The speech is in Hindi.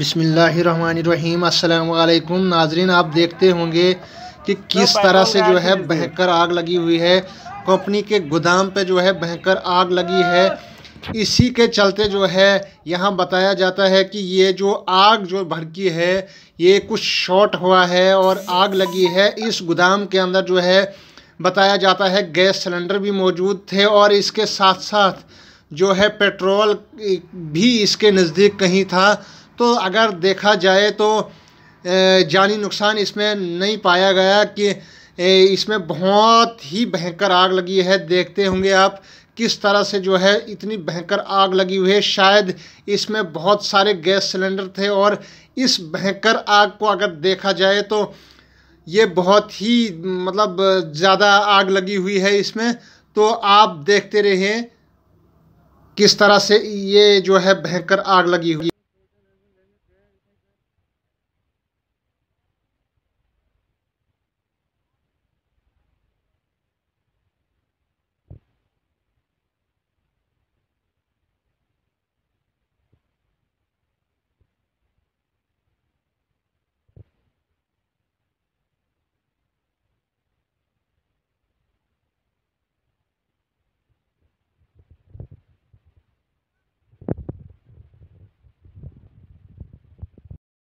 बिसमीम अल्लाम नाजरीन आप देखते होंगे कि किस तरह से जो है बहकर आग लगी हुई है कंपनी के गोदाम पे जो है बहकर आग लगी है इसी के चलते जो है यहाँ बताया जाता है कि ये जो आग जो भड़की है ये कुछ शॉर्ट हुआ है और आग लगी है इस गोदाम के अंदर जो है बताया जाता है गैस सिलेंडर भी मौजूद थे और इसके साथ साथ जो है पेट्रोल भी इसके नज़दीक कहीं था तो अगर देखा जाए तो जानी नुकसान इसमें नहीं पाया गया कि इसमें बहुत ही भयंकर आग लगी है देखते होंगे आप किस तरह से जो है इतनी भयंकर आग लगी हुई है शायद इसमें बहुत सारे गैस सिलेंडर थे और इस भयंकर आग को अगर देखा जाए तो ये बहुत ही मतलब ज़्यादा आग लगी हुई है इसमें तो आप देखते रहिए किस तरह से ये जो है भयंकर आग लगी हुई